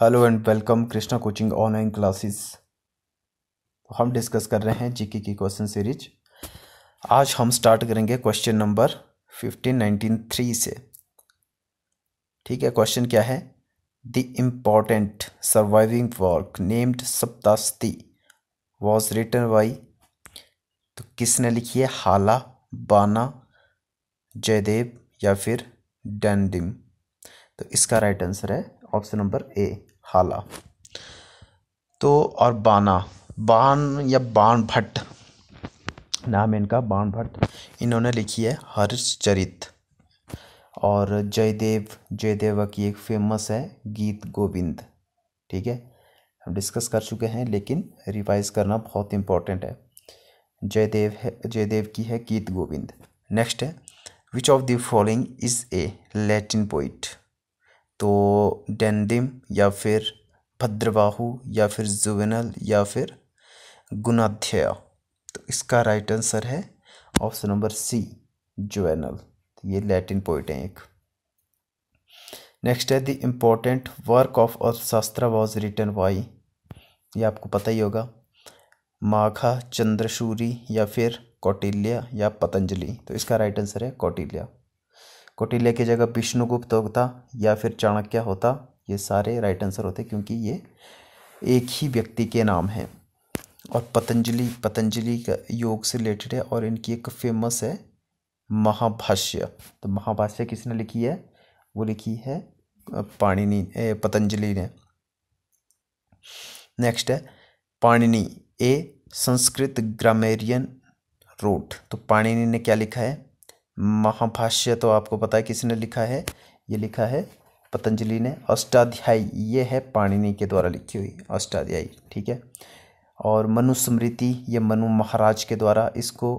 hello and welcome Krishna coaching online classes तो हम discuss कर रहे हैं जीके की क्वेश्चन सीरीज आज हम स्टार्ट करेंगे question number fifteen nineteen three से ठीक है क्वेश्चन क्या है the important surviving work named Saptashati was written by तो किसने लिखी है हाला बाना जयदेव या फिर डैंडिम तो इसका राइट आंसर है ऑप्शन नंबर ए हाला तो और बाना बान या बाण भट्ट नाम है इनका बाण भट्ट इन्होंने लिखी है हर्षचरित और जयदेव जयदेव की एक फेमस है गीत गोविंद ठीक है हम डिस्कस कर चुके हैं लेकिन रिवाइज करना बहुत इंपॉर्टेंट है जयदेव है जयदेव की है गीत गोविंद नेक्स्ट है which of the following is a Latin poet तो डेंडिम या फिर भद्रवाहु या फिर जुवेनल या फिर गुणाध्याय तो इसका राइट आंसर है ऑप्शन नंबर सी जुवेनल तो ये लैटिन पोइट है एक नेक्स्ट है the important work of Arthashastra was written by ये आपको पता ही होगा माघा चंद्रशूरी या फिर कौटिल्य या पतंजलि तो इसका राइट आंसर है कौटिल्या कौटिल्य की जगह विष्णुगुप्त होता या फिर चाणक्य होता ये सारे राइट आंसर होते क्योंकि ये एक ही व्यक्ति के नाम हैं और पतंजलि पतंजलि का योग से रिलेटेड है और इनकी एक फेमस है महाभाष्य तो महाभाष्य किसने लिखी है वो लिखी है पाणिनि पतंजलि ने नेक्स्ट है Panini a Sanskrit grammarian wrote तो पाणिनि ने क्या लिखा है महाभाष्य तो आपको पता है किसने लिखा है ये लिखा है पतंजलि ने अष्टाध्यायी ये है पाणिनि के द्वारा लिखी हुई अष्टाध्यायी ठीक है और मनुस्मृति ये मनु महाराज के द्वारा इसको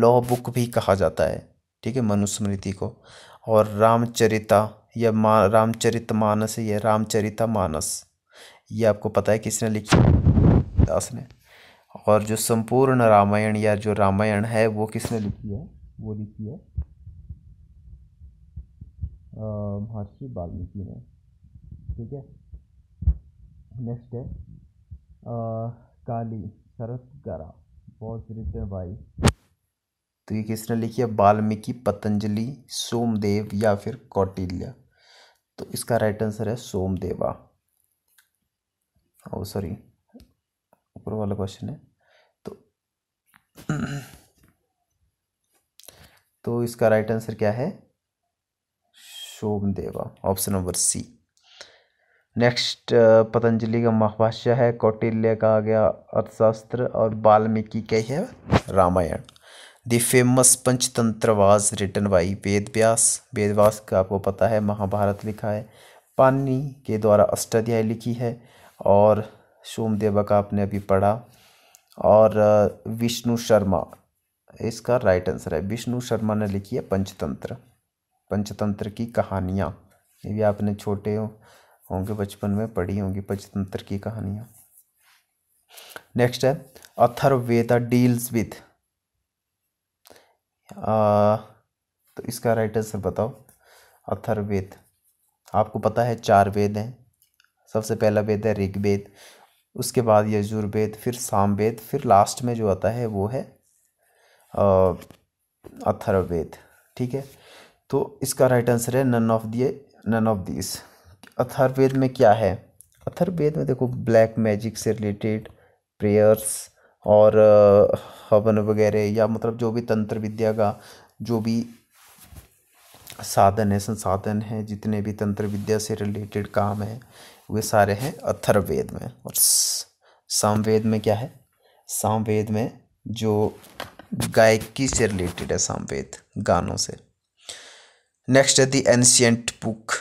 लॉ बुक भी कहा जाता है ठीक है मनुस्मृति को और रामचरिता या मा रामचरित मानस ये रामचरिता मानस ये आपको पता है किसने लिखी दास ने और जो संपूर्ण रामायण या जो रामायण है वो किसने लिखी है वो लिखी है महर्षि वाल्मीकि ने ठीक है नेक्स्ट है आ, काली शरत गरा बहुत रिटन भाई तो ये किसने लिखी है वाल्मीकि पतंजलि सोमदेव या फिर कौटिल्य तो इसका राइट आंसर है सोमदेवा ओ सॉरी ऊपर वाला क्वेश्चन है तो तो इसका राइट आंसर क्या है Somadeva option number C next Patanjali का महाभाष्य है कौटिल्य का आ गया अर्थशास्त्र और वाल्मीकि का है Ramayana the famous Panchatantra was written by Veda Vyasa Veda Vyasa का आपको पता है महाभारत लिखा है पानी के द्वारा अष्टाध्याय लिखी है और सोमदेवा का आपने अभी पढ़ा और विष्णु शर्मा इसका राइट आंसर है विष्णु शर्मा ने लिखी है पंचतंत्र पंचतंत्र की कहानियाँ ये भी आपने छोटे होंगे बचपन में पढ़ी होंगी पंचतंत्र की कहानियाँ नेक्स्ट है अथर्वेदा डील्स विथ तो इसका राइट आंसर बताओ अथर्वेद आपको पता है चार वेद हैं सबसे पहला वेद है ऋग्वेद उसके बाद यजुर्वेद फिर सामवेद फिर लास्ट में जो आता है वो है अथर्ववेद ठीक है तो इसका राइट आंसर है नन ऑफ दिए नन ऑफ दिस अथर्ववेद में क्या है अथर्ववेद में देखो ब्लैक मैजिक से रिलेटेड प्रेयर्स और हवन वगैरह या मतलब जो भी तंत्र विद्या का जो भी साधन है संसाधन है जितने भी तंत्र विद्या से रिलेटेड काम है वे सारे हैं अथर्वेद में और सामवेद में क्या है सामवेद में जो गायकी से रिलेटेड है सामवेद गानों से नेक्स्ट है the ancient book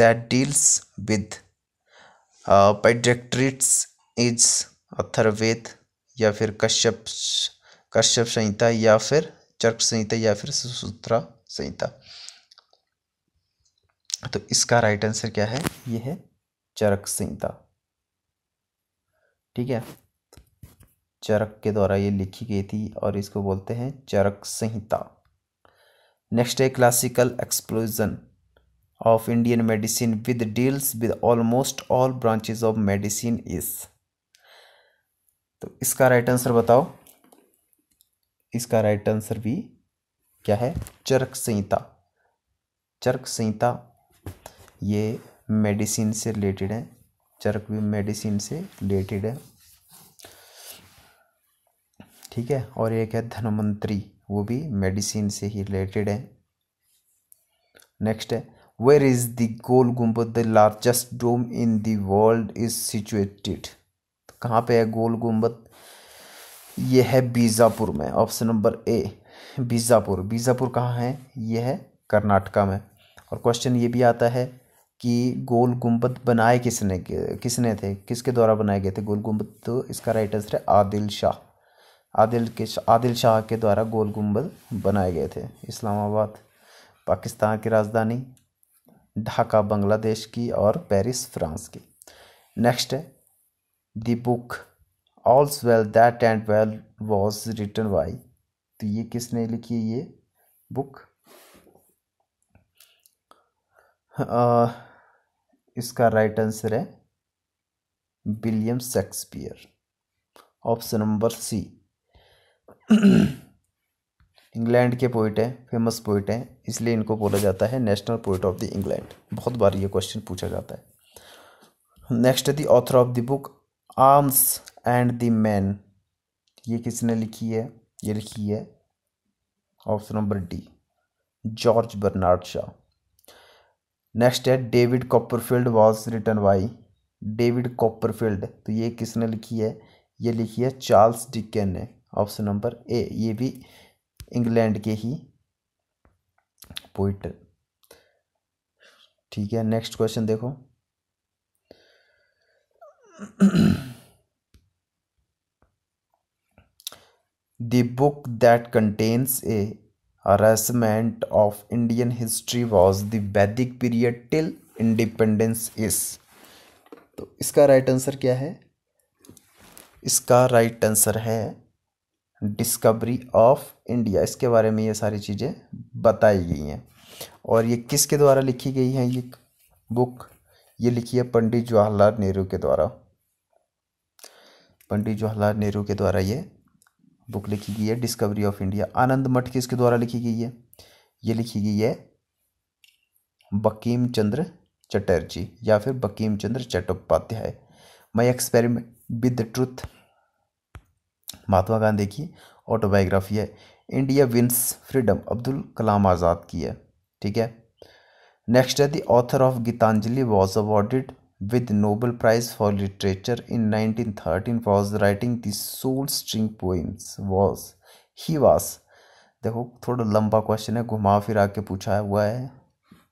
that deals with pediatrics is Atharvaveda या फिर कश्यप कश्यप संहिता या फिर चर्क संहिता या फिर सुसूत्रा संहिता तो इसका राइट आंसर क्या है ये है चरक संहिता ठीक है चरक के द्वारा ये लिखी गई थी और इसको बोलते हैं चरक संहिता नेक्स्ट है classical exposition of Indian medicine which deals with almost all branches of medicine is तो इसका राइट आंसर बताओ इसका राइट आंसर भी क्या है चरक संहिता चरक संहिता ये मेडिसिन से रिलेटेड है चरक भी मेडिसिन से रिलेटेड है ठीक है और एक है धनवंतरी वो भी मेडिसिन से ही रिलेटेड है नेक्स्ट है where is the Gol Gumbaz the largest dome in the world situated सिचुएटेड कहाँ पे है गोल गुम्बद यह है बीजापुर में option number A Bijapur Bijapur कहाँ है यह है कर्नाटका में और क्वेश्चन ये भी आता है कि गोल गुंबद बनाए किसने किसने थे किसके द्वारा बनाए गए थे गोल गुम्बद तो इसका राइट आंसर है आदिल शाह आदिल के आदिल शाह के द्वारा गोल गुंबद बनाए गए थे इस्लामाबाद पाकिस्तान की राजधानी ढाका बांग्लादेश की और पेरिस फ्रांस की नेक्स्ट है the book all's well that end well was written by तो ये किसने लिखी है ये बुक इसका राइट आंसर है William Shakespeare option number C England के पोइट हैं फेमस पोइट हैं इसलिए इनको बोला जाता है national poet of the England बहुत बार ये क्वेश्चन पूछा जाता है next the author of the book arms and the man ये किसने लिखी है ये लिखी है option number D George Bernard Shaw next है David Copperfield was written by David Copperfield तो ये किसने लिखी है ये लिखी है चार्ल्स डिकन ने ऑप्शन नंबर ए ये भी इंग्लैंड के ही पोइट ठीक है नेक्स्ट क्वेश्चन देखो the book that contains a harassment of Indian history was the Vedic period till independence इस तो इसका राइट आंसर क्या है इसका राइट आंसर है डिस्कवरी ऑफ इंडिया इसके बारे में ये सारी चीज़ें बताई गई हैं और ये किसके द्वारा लिखी गई है ये बुक ये लिखी है पंडित जवाहरलाल नेहरू के द्वारा पंडित जवाहरलाल नेहरू के द्वारा ये बुक लिखी गई है डिस्कवरी ऑफ इंडिया आनंद मठ किसके द्वारा लिखी गई है ये लिखी गई है बकीम चंद्र चटर्जी या फिर Bankim Chandra Chattopadhyay my experiment with the truth Mahatma Gandhi की ऑटोबायोग्राफी है India wins freedom Abdul Kalam Azad की है ठीक है नेक्स्ट है the author of Gitanjali was awarded with Nobel Prize for Literature in 1913 was writing the soul string poems was he was देखो थोड़ा लंबा क्वेश्चन है घुमा फिरा के पूछा हुआ है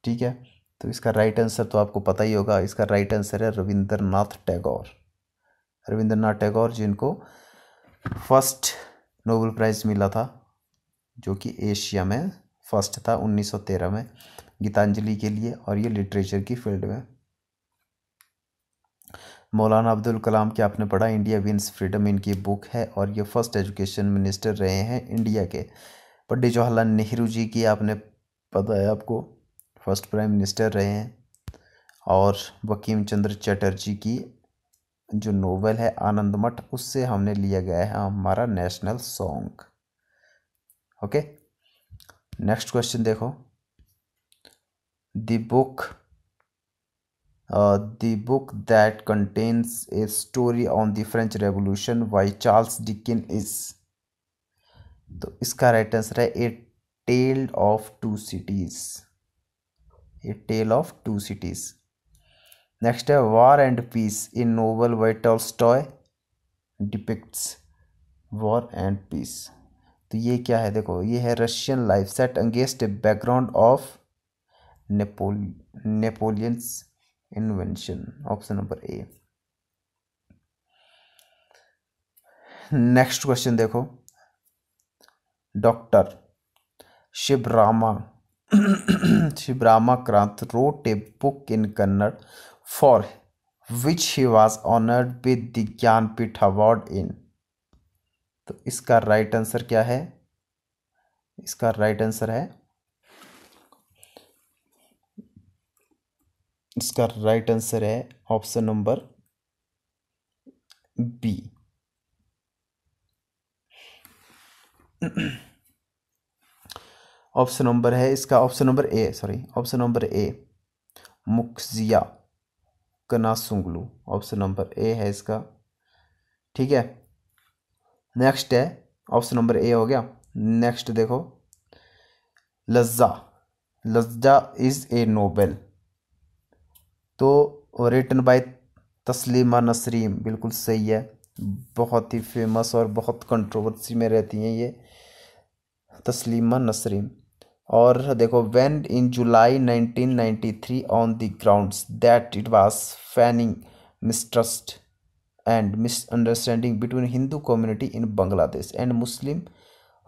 ठीक है तो इसका राइट आंसर तो आपको पता ही होगा इसका राइट आंसर है रविंद्रनाथ टैगोर रविंद्रनाथ टैगोर जिनको फर्स्ट नोबल प्राइज़ मिला था जो कि एशिया में फर्स्ट था 1913 में गीतांजलि के लिए और ये लिटरेचर की फील्ड में मौलाना अब्दुल कलाम के आपने पढ़ा इंडिया विंस फ्रीडम इनकी बुक है और ये फर्स्ट एजुकेशन मिनिस्टर रहे हैं इंडिया के पंडित जवाहरलाल नेहरू जी की आपने पता है आपको फर्स्ट प्राइम मिनिस्टर रहे हैं और वकीम चंद्र चटर्जी की जो नोवेल है आनंद मठ उससे हमने लिया गया है हमारा national song okay next question देखो the book Uh, the book that contains a story on the French Revolution by Charles Dickens is तो इसका राइट आंसर है A Tale of Two Cities A Tale of Two Cities next है war and peace a novel by Tolstoy depicts war and peace तो ये क्या है देखो ये है Russian life set against background of Napol Napoleon's invention option number A next question देखो doctor Shivarama Shivarama Karanth wrote a book in Kannada for which he was honoured with the Jnanpith award in तो इसका राइट right आंसर क्या है इसका right right answer है इसका right answer है option number B option number है इसका option number A sorry option number A Mookajjiya Kanasugalu option number A है इसका ठीक है नेक्स्ट है ऑप्शन नंबर ए हो गया नेक्स्ट देखो Lajja Lajja is a novel तो रिटन बाय तस्लीमा नसरीम बिल्कुल सही है बहुत ही फेमस और बहुत कंट्रोवर्सी में रहती हैं ये तस्लीमा नसरीम और देखो when in July 1993 on the grounds that it was fanning mistrust and misunderstanding between Hindu community in Bangladesh and Muslim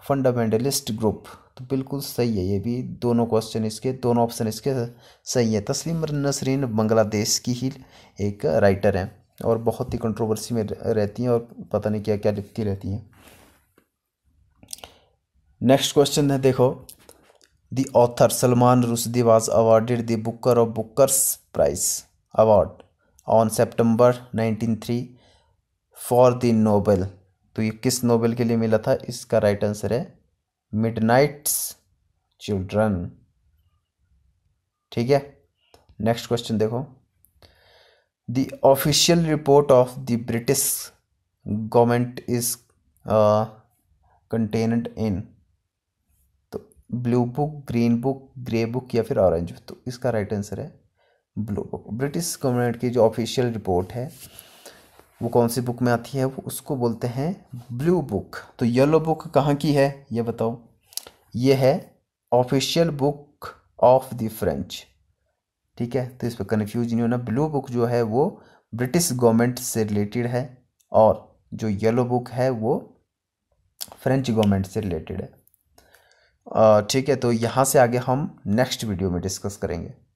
fundamentalist group तो बिल्कुल सही है ये भी दोनों क्वेश्चन इसके दोनों ऑप्शन इसके सही है तस्लीम नसरीन बांग्लादेश की ही एक राइटर हैं और बहुत ही कंट्रोवर्सी में रहती हैं और पता नहीं क्या क्या लिखती रहती हैं नेक्स्ट क्वेश्चन है देखो the author Salman Rushdie was awarded the Booker of Bookers prize award on September nineteen three for the Nobel तो ये किस नोबेल के लिए मिला था इसका राइट आंसर है मिडनाइट्स चिल्ड्रन ठीक है नेक्स्ट क्वेश्चन देखो the official report of the British government is contained in तो blue book green book grey book या फिर ऑरेंज तो इसका राइट आंसर है ब्लू बुक ब्रिटिश गवर्नमेंट की जो ऑफिशियल रिपोर्ट है वो कौन सी बुक में आती है वो उसको बोलते हैं ब्लू बुक तो येलो बुक कहाँ की है ये बताओ ये है official book of the French ठीक है तो इस पर कन्फ्यूज नहीं होना ब्लू बुक जो है वो ब्रिटिश गवर्नमेंट से रिलेटेड है और जो येलो बुक है वो फ्रेंच गवर्नमेंट से रिलेटेड है ठीक है तो यहाँ से आगे हम नेक्स्ट वीडियो में डिस्कस करेंगे